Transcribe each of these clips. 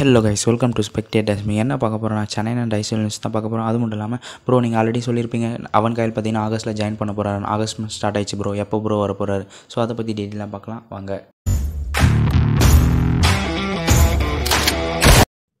hello guys welcome to spectators நீங்கள் என்ன பார்க்க போகிறோம் நான் சென்னை அண்ட் ஐசிஎல் நியூஸ் தான் பார்க்க போகிறோம் அது மட்டும் இல்லாமல் ப்ரோ நீங்கள் ஆல்ரெடி சொல்லியிருப்பீங்க அவன் கையில் பார்த்தீங்கன்னா ஆகஸ்ட்டில் ஜாயின் பண்ண போகிறாரு ஆகஸ்ட் ஸ்டார்ட் ஆயிடுச்சு ப்ரோ எப்போ ப்ரோ வர போகிறாரு ஸோ அதை பற்றி டீட்டெயிலாக பார்க்கலாம் வாங்க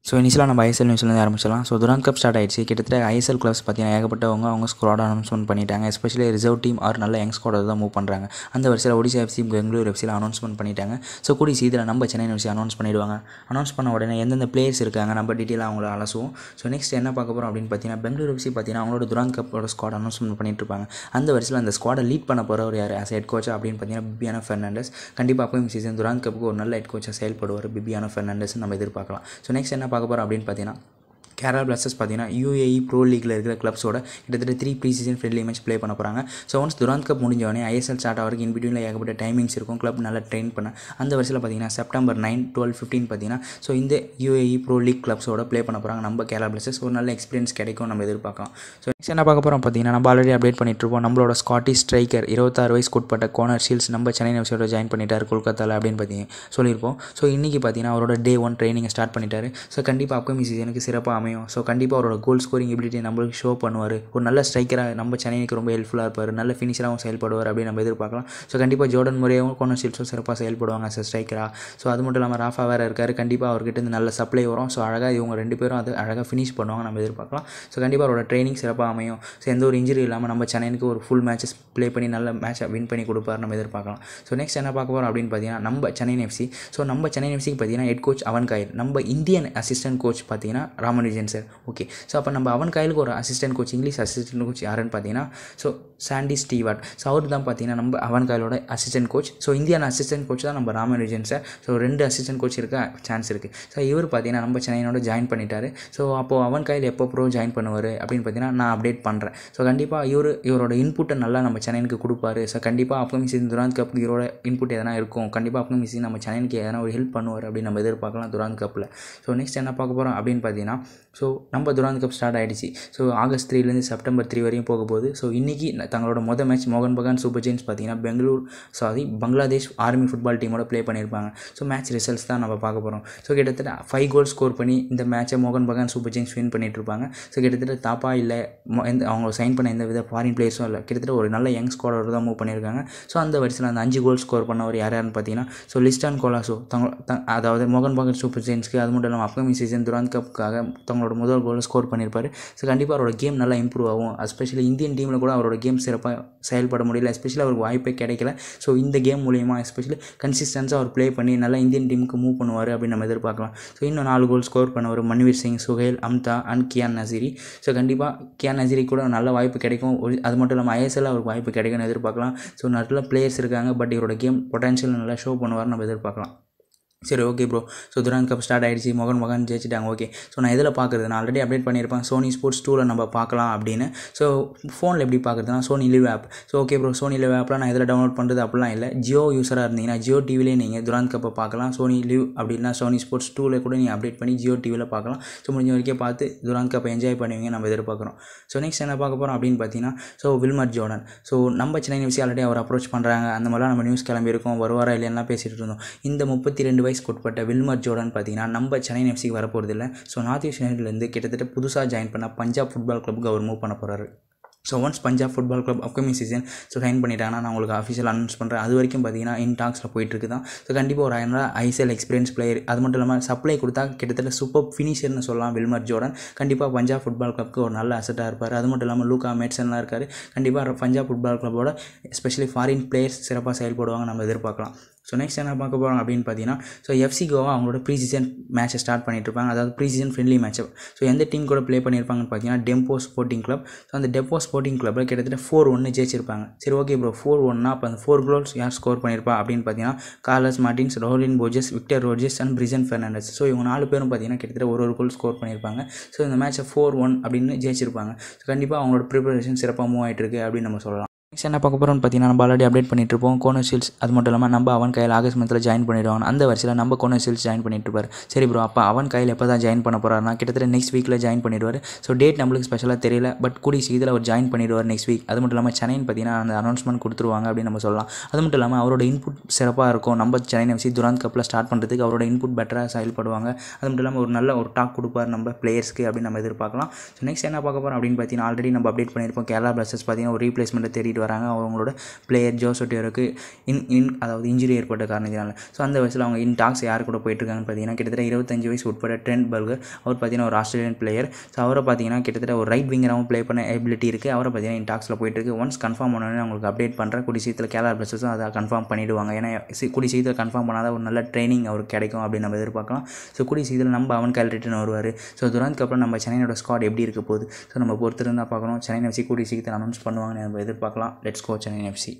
ஸோ இனிஷியலாக நம்ம ஐஎஸ்எல் நியூஸ்லேருந்து ஆரம்பிச்சிடலாம் ஸோ துரான் கப் ஸ்டார்ட் ஆயிடுச்சு கிட்டத்தட்ட ஐஎஸ்எல் கிளப்ஸ் பார்த்தீங்கன்னா ஏகப்பட்டவங்க அவங்க ஸ்குவாட் அனௌன்ஸ்மெண்ட் பண்ணிட்டாங்க எஸ்பெஷலி ரிசர்வ் டீம் ஆர் நல்ல யங் ஸ்குவாட் தான் மூவ் பண்ணுறாங்க அந்த வருஷத்தில் ஒடிசா எஃப்சி பெங்களூர் எஃப்சியில் அனௌன்ஸ்மெண்ட் பண்ணிட்டாங்க ஸோ கூடி சீதில் நம்ம சென்னை நியூஸ் அனௌன்ஸ் பண்ணிடுவாங்க அனௌன்ஸ் பண்ண உடனே எந்தெந்த பிளேயர்ஸ் இருக்காங்க நம்ம டீட்டெயிலாக அவங்கள அலசுவோம் ஸோ நெக்ஸ்ட் என்ன பார்க்க போகிறோம் அப்படின்னு பார்த்தீங்கன்னா பெங்களூர் எஃப்சி பார்த்தீங்கன்னா அவங்களோட துரான் கப்போட ஸ்குவாட் அனௌன்ஸ்மெண்ட் பண்ணிட்டு இருப்பாங்க அந்த வருஷத்தில் அந்த ஸ்குவாடை லீட் பண்ண போகிற ஒரு யார் ஆஸ் ஹெட் கோச்சா அப்படின்னு பார்த்தீங்கன்னா பிபியான ஃபெர்னாண்டஸ் கண்டிப்பாக போய் சீசன் துரான் கப்புக்கு ஒரு நல்ல ஹெட் கோச்சாக செயல்படுவார் பிபியான ஃபெர்னாண்டஸ் நம்ம எதிர்பார்க்கலாம் ஸோ நெக்ஸ்ட் என்ன பார்க்க போகிறோம் அப்படின்னு பார்த்தீங்கன்னா கேரளா பிளாஸ்டர்ஸ் பார்த்தீங்கன்னா யூஏஇ ப்ரோ லீக்ல இருக்கிற கிளப்ஸோட கிட்டத்தட்ட three pre season friendly match play பண்ண போகிறாங்க ஸோ ஒன்ஸ் துராந்த் கப் முடிஞ்சவனே ஐஎஸ்எல் ஸ்டார்ட் ஆகிறதுக்கு இன்பிட்வீனில் ஏகப்பட்ட டைமிங்ஸ் இருக்கும் கிளப் நல்லா ட்ரெயின் பண்ண அந்த வருஷத்தில் பார்த்தீங்கன்னா செப்டம்பர் நைன் டுவெல் ஃபிஃப்டின் பார்த்தீங்கன்னா ஸோ இந்த யூஏஇ ப்ரோ லீக் கிளப்ஸோட ப்ளே பண்ண போகிறாங்க நம்ம கேரளா பிளாஸ்டர்ஸ் ஒரு நல்ல எக்ஸ்பீரியன்ஸ் கிடைக்கும் நம்ம எதிர்பார்க்கலாம் ஸோ நெக்ஸ்ட் என்ன பார்க்க போகிறோம் பார்த்தீங்கன்னா நம்ம ஆல்ரெடி அப்டேட் இருப்போம் நம்மளோட ஸ்காட்டிஷ் ஸ்ட்ரைக்கர் இருபத்தாறு வயசு உட்பட்ட கோனர் ஷீல்ஸ் நம்ம சென்னை நிமிஷத்தோட ஜாயின் பண்ணிட்டார் கொல்கத்தாவில் அப்படின்னு பார்த்தீங்க சொல்லியிருப்போம் ஸோ இன்றைக்கி பார்த்தீங்கன்னா அவரோட டே ஒன் ட்ரைனிங் ஸ்டார்ட் பண்ணிட்டார் ஸோ கண்டிப்பாக அப்கமிங் சீசனுக்கு சிறப்பாக அமையும் ஸோ கண்டிப்பாக அவரோட கோல் ஸ்கோரிங் எபிலிட்டி நம்மளுக்கு ஷோ பண்ணுவார் ஒரு நல்ல ஸ்ட்ரைக்கராக நம்ம சென்னைக்கு ரொம்ப ஹெல்ப்ஃபுல்லாக இருப்பார் நல்ல ஃபினிஷராகவும் செயல்படுவார் அப்படின்னு நம்ம எதிர்பார்க்கலாம் ஸோ கண்டிப்பாக ஜோர்டன் முறையாகவும் கோனர் ஷீல்ஸும் சிறப்பாக செயல்படுவாங்க சார் ஸ்ட்ரைக்கராக ஸோ அது மட்டும் இல்லாமல் ராஃபா வேறு இருக்கார் கண்டிப்பாக அவர்கிட்ட இருந்து நல்ல சப்ளை வரும் ஸோ அழகாக இவங்க ரெண்டு பேரும் அது அழகாக ஃபினிஷ் பண்ணுவாங்க நம்ம எதிர்பார்க்கலாம் ஸோ கண்டிப்பாக அவரோட ட்ரைனிங் சிறப்பாக அமையும் ஸோ எந்த ஒரு இன்ஜுரி இல்லாமல் நம்ம சென்னைக்கு ஒரு ஃபுல் மேட்சஸ் ப்ளே பண்ணி நல்ல மேட்சை வின் பண்ணி கொடுப்பார் நம்ம எதிர்பார்க்கலாம் ஸோ நெக்ஸ்ட் என்ன பார்க்க போகிறோம் அப்படின்னு பார்த்தீங்கன்னா நம்ம சென்னை எஃப்சி ஸோ நம்ம சென்னை எஃப்சிக்கு பார்த்தீங்கன்னா ஹெட் கோச் அவன் காயல் நம்ம இந்தியன் அசிஸ்டன்ட் கோச் பார்த்தீங்கன்னா ராமன் இன்டெலிஜென்ஸ் ஓகே ஸோ அப்போ நம்ம அவன் கையிலுக்கு ஒரு assistant coach English assistant coach யாருன்னு பார்த்தீங்கன்னா ஸோ சாண்டி ஸ்டீவார்ட் ஸோ அவர் தான் பார்த்தீங்கன்னா நம்ம அவன் கையிலோட அசிஸ்டன்ட் கோச் ஸோ இந்தியான அசிஸ்டன்ட் கோச் தான் நம்ம ராமனுஜன் சார் ஸோ ரெண்டு அசிஸ்டன்ட் கோச் இருக்க சான்ஸ் இருக்குது ஸோ இவர் பார்த்தீங்கன்னா நம்ம சென்னையோட ஜாயின் பண்ணிட்டார் ஸோ அப்போது அவன் கையில் எப்போ ப்ரோ ஜாயின் பண்ணுவார் அப்படின்னு பார்த்தீங்கன்னா நான் அப்டேட் பண்ணுறேன் ஸோ கண்டிப்பாக இவர் இவரோட இன்புட்டை நல்லா நம்ம சென்னைக்கு கொடுப்பாரு ஸோ கண்டிப்பாக அப்கமிங் சீசன் துராந்த் கப் இவரோட இன்புட் எதனா இருக்கும் கண்டிப்பாக அப்போ மிஸ் நம்ம சென்னைக்கு எதனா ஒரு ஹெல்ப் பண்ணுவார் அப்படின்னு நம்ம எதிர்பார்க்கலாம் துராந்த் கப்பில் ஸோ நெக்ஸ்ட் என்ன பார்க்க போகிறோம் அப்படின்னு பார்த்தீங்கன்னா ஸோ நம்ம துராந்த் கப் ஸ்டார்ட் ஆகிடுச்சு ஸோ ஆகஸ்ட் த்ரீலேருந்து செப்டம்பர் த்ரீ வரையும் போக போகுது ஸோ இன்றைக்கி தங்களோட மொதல் மேட்ச் மோகன் பகான் சூப்பர் ஜெயின்ஸ் பார்த்தீங்கன்னா Bangalore sorry Bangladesh army football டீமோட ப்ளே பண்ணியிருப்பாங்க ஸோ மேட்ச் ரிசல்ட்ஸ் தான் நம்ம பார்க்க போகிறோம் ஸோ கிட்டத்தட்ட ஃபைவ் கோல் ஸ்கோர் பண்ணி இந்த மேட்ச்சை மோகன் பகான் சூப்பர் ஜெயின்ஸ் வின் பண்ணிட்டுருப்பாங்க இருப்பாங்க ஸோ கிட்டத்தட்ட தாப்பா இல்லை எந்த அவங்க சைன் பண்ண எந்த வித ஃபாரின் பிளேயர்ஸும் இல்லை கிட்டத்தட்ட ஒரு நல்ல யங் ஸ்குவாடோட தான் மூவ் பண்ணியிருக்காங்க ஸோ அந்த வரிசையில் அந்த அஞ்சு கோல் ஸ்கோர் பண்ணவர் ஒரு யாருன்னு பார்த்தீங்கன்னா ஸோ லிஸ்டான் கோலாசோ தங்க அதாவது மோகன் பகான் சூப்பர் ஜெயின்ஸ்க்கு அது மட்டும் இல்லாமல் அப்கமிங் சீசன் துராந்த் கப்புக்காக தங்களோட அவரோட முதல் கோல் ஸ்கோர் பண்ணியிருப்பார் ஸோ கண்டிப்பாக அவரோட கேம் நல்லா இம்ப்ரூவ் ஆகும் எஸ்பெஷலி இந்தியன் டீமில் கூட அவரோட கேம் சிறப்பாக செயல்பட முடியல எஸ்பெஷலி அவருக்கு வாய்ப்பே கிடைக்கல ஸோ இந்த கேம் மூலியமாக எஸ்பெஷலி கன்சிஸ்டன்ஸாக அவர் ப்ளே பண்ணி நல்லா இந்தியன் டீமுக்கு மூவ் பண்ணுவார் அப்படின்னு நம்ம எதிர்பார்க்கலாம் ஸோ இன்னும் நாலு கோல் ஸ்கோர் பண்ணவர் மன்வீர் சிங் சுகேல் அம்தா அண்ட் கியான் நசிரி ஸோ கண்டிப்பாக கியான் நசிரி கூட நல்ல வாய்ப்பு கிடைக்கும் அது மட்டும் இல்லாமல் ஐஎஸ்எல் அவருக்கு வாய்ப்பு கிடைக்கும்னு எதிர்பார்க்கலாம் ஸோ நல்ல பிளேயர்ஸ் இருக்காங்க பட் இவரோட கேம் பொட்டன்ஷியல் நல்லா ஷோ பண்ணுவார் நம்ம எதிர்பார்க்கலாம் சரி okay bro so Durand cup start ஆகிடுச்சு மொகன் மகன் ஜெயிச்சிட்டாங்க ஓகே ஸோ நான் இதில் பார்க்குறது நான் ஆல்ரெடி அப்டேட் பண்ணியிருப்பேன் சோனி ஸ்போர்ட்ஸ் டூவில் நம்ம பார்க்கலாம் அப்படின்னு ஸோ ஃபோனில் எப்படி பார்க்குறதுனா Sony LIV app so okay bro Sony LIV ஆப்லாம் நான் இதில் டவுன்லோட் பண்ணுறது அப்படிலாம் இல்லை ஜியோ யூஸராக இருந்தீங்கன்னா ஜியோ டிவிலேயே நீங்கள் துரான் கப்பை பார்க்கலாம் சோனி லிவ் அப்படின்னா சோனி ஸ்போர்ட்ஸ் டூவில் கூட நீங்கள் அப்டேட் பண்ணி ஜியோ டிவியில் பார்க்கலாம் ஸோ முடிஞ்ச வரைக்கும் பார்த்து துரான் கப்பை என்ஜாய் பண்ணுவீங்க நம்ம எதிர்பார்க்குறோம் ஸோ நெக்ஸ்ட் என்ன பார்க்க போகிறோம் அப்படின்னு பார்த்தீங்கன்னா ஸோ வில்மர் ஜோர்டன் ஸோ நம்ம சென்னை நியூஸ் ஆல்ரெடி அவர் அப்ரோச் பண்ணுறாங்க அந்த மாதிரிலாம் நம்ம நியூஸ் கிளம்பியிருக்கோம் வருவாரா இல்லைன்னா பேசிகிட்டு இருந்தோம் இந்த முப்பத்தி ரெண்டு வயசுக்கு உட்பட்ட வில்மர் ஜோர்டன் பார்த்தீங்கன்னா நம்ம சென்னை எஃப்சிக்கு வரப்போகிறது இல்லை ஸோ நார்த் ஈஸ்ட் யுனைட்லேருந்து கிட்டத்தட்ட புதுசாக ஜாயின் பண்ண பஞ்சாப் ஃபுட்பால் கிளப்புக்கு அவர் மூவ் பண்ண போகிறாரு so once Punjab football club upcoming season so sign பண்ணிட்டாங்கன்னா நான் உங்களுக்கு அஃபிஷியல் அனௌன்ஸ் பண்ணுறேன் அது வரைக்கும் பார்த்தீங்கன்னா இன் டாக்ஸில் போயிட்டுருக்கு தான் ஸோ கண்டிப்பாக ஒரு ஆயிரம் ஐசிஎல் எக்ஸ்பீரியன்ஸ் பிளேயர் அது மட்டும் இல்லாமல் சப்ளை கொடுத்தா கிட்டத்தட்ட சூப்பர் ஃபினிஷர்னு சொல்லலாம் வில்மர் ஜோர்டன் கண்டிப்பாக பஞ்சாப் ஃபுட்பால் கிளப்புக்கு ஒரு நல்ல அசட்டாக இருப்பார் அது மட்டும் இல்லாமல் லூக்கா மேட்ஸன்லாம் இருக்கார் கண்டிப்பாக பஞ்சாப் ஃபுட்பால் கிளப்போட எஸ்பெஷலி ஃபாரின் பிளேயர்ஸ் சிறப்பாக செயல்படுவாங்க நம்ம எதிர்பார்க்கலாம் ஸோ நெக்ஸ்ட் என்ன பார்க்க போகிறோம் அப்படின்னு பார்த்தீங்கன்னா ஸோ எஃப்சி கோவா அவங்களோட ப்ரீ சீசன் மேட்சை ஸ்டார்ட் பண்ணிட்டு இருப்பாங்க அதாவது pre season friendly match so எந்த டீம் கூட ப்ளே பண்ணியிருப்பாங்கன்னு பார்த்தீங்கன்னா டெம்போ ஸ்போர்ட்டிங் கிளப் ஸோ அந்த டெம்போ ஸ்போர்ட்டிங் கிளப்பில் கிட்டத்தட்ட ஃபோர் ஒன்று ஜெயிச்சிருப்பாங்க சரி ஓகே ப்ரோ ஃபோர் ஒன்னா அப்போ அந்த ஃபோர் கோல்ஸ் யார் ஸ்கோர் பண்ணியிருப்பா அப்படின்னு பார்த்தீங்கன்னா Carlos Martins Rowllin Borges Victor ரோஜஸ் அண்ட் பிரிசன் ஃபெர்னாண்டஸ் ஸோ இவங்க நாலு பேரும் பார்த்தீங்கன்னா கிட்டத்தட்ட ஒரு ஒரு கோல் ஸ்கோர் பண்ணியிருப்பாங்க ஸோ இந்த மேட்ச்சை ஃபோர் ஒன் அப்படின்னு ஜெயிச்சிருப்பாங்க ஸோ கண்டிப்பாக அவங்களோட ப்ரிப்பரேஷன் சிறப்பாக மூவ் ஆகிட்டு இருக்கு அப்படின்னு நம்ம சொல்லலாம் நெக்ஸ்ட் என்ன பார்க்க போகிறோம்னு பார்த்தீங்கன்னா நம்ம ஆல்ரெடி அப்டேட் பண்ணிட்டு இருப்போம் சீல்ஸ் அது மட்டும் இல்லாமல் நம்ம அவன் கையில் ஆகஸ்ட் மந்தில் ஜாயின் பண்ணிடுவான் அந்த வரிசையில் நம்ம சீல்ஸ் ஜாயின் பண்ணிட்டு இருப்பார் சரி ப்ரோ அப்போ அவன் கையில் எப்போ தான் ஜாயின் பண்ண போகிறாருனா கிட்டத்தட்ட நெக்ஸ்ட் வீக்கில் ஜாயின் பண்ணிடுவார் ஸோ டேட் நம்மளுக்கு ஸ்பெஷலாக தெரியல பட் கூடி சீக்கிரத்தில் அவர் ஜாயின் பண்ணிடுவார் நெக்ஸ்ட் வீக் அது மட்டும் இல்லாமல் சென்னைன்னு பார்த்தீங்கன்னா அந்த அனௌன்ஸ்மெண்ட் கொடுத்துருவாங்க அப்படின்னு நம்ம சொல்லலாம் அது மட்டும் இல்லாமல் அவரோட இன்புட் சிறப்பாக இருக்கும் நம்ம சென்னை வச்சு துராந்த் கப்பில் ஸ்டார்ட் பண்ணுறதுக்கு அவரோட இன்புட் பெட்டராக செயல்படுவாங்க அது மட்டும் இல்லாமல் ஒரு நல்ல ஒரு டாக் கொடுப்பார் நம்ம பிளேயர்ஸ்க்கு அப்படின்னு நம்ம எதிர்பார்க்கலாம் ஸோ நெக்ஸ்ட் என்ன பார்க்க போகிறோம் அப்படின்னு பார்த்தீங்கன்னா ஆல்ரெடி நம்ம அப்டேட் பண்ணியிருப்போம் கேரளா பிளஸஸ் பார்த்தீங்கன்னா ஒரு ரீப்ளேஸ்மெண்ட்டை தெரியும் கூட்டிகிட்டு வராங்க அவங்களோட பிளேயர் ஜோசோட்டியோருக்கு இன் இன் அதாவது இன்ஜுரி ஏற்பட்ட காரணத்தினால ஸோ அந்த வயசில் அவங்க இன் டாக்ஸ் யார் கூட போயிட்டுருக்காங்கன்னு பார்த்தீங்கன்னா கிட்டத்தட்ட இருபத்தஞ்சு வயசு உட்பட ட்ரெண்ட் பர்கர் அவர் பார்த்தீங்கன்னா ஒரு ஆஸ்திரேலியன் பிளேயர் ஸோ அவரை பார்த்தீங்கன்னா கிட்டத்தட்ட ஒரு ரைட் விங்கராகவும் ப்ளே பண்ண எபிலிட்டி இருக்குது அவரை பார்த்தீங்கன்னா இன் டாக்ஸில் இருக்கு ஒன்ஸ் கன்ஃபார்ம் பண்ணோன்னே அவங்களுக்கு அப்டேட் பண்ணுற குடி சீத்தில் கேலா பிளஸஸும் அதை கன்ஃபார்ம் பண்ணிவிடுவாங்க ஏன்னா குடி சீத்தில் கன்ஃபார்ம் பண்ணாத ஒரு நல்ல ட்ரைனிங் அவருக்கு கிடைக்கும் அப்படின்னு நம்ம எதிர்பார்க்கலாம் ஸோ குடி சீத்தில் நம்ம அவன் கேல் ரிட்டன் வருவார் ஸோ துரந்துக்கு அப்புறம் நம்ம சென்னையோட ஸ்காட் எப்படி இருக்க போகுது ஸோ நம்ம பொறுத்திருந்தால் பார்க்கணும் சென்னை வச்சு குடி சீக்கிரத்தில் அனௌன்ஸ் பண்ணுவாங்கன்னு நம்ம எதிர்பார்க்கலாம் பார்க்கலாம் லெட்ஸ் கோச் என்எஃப்சி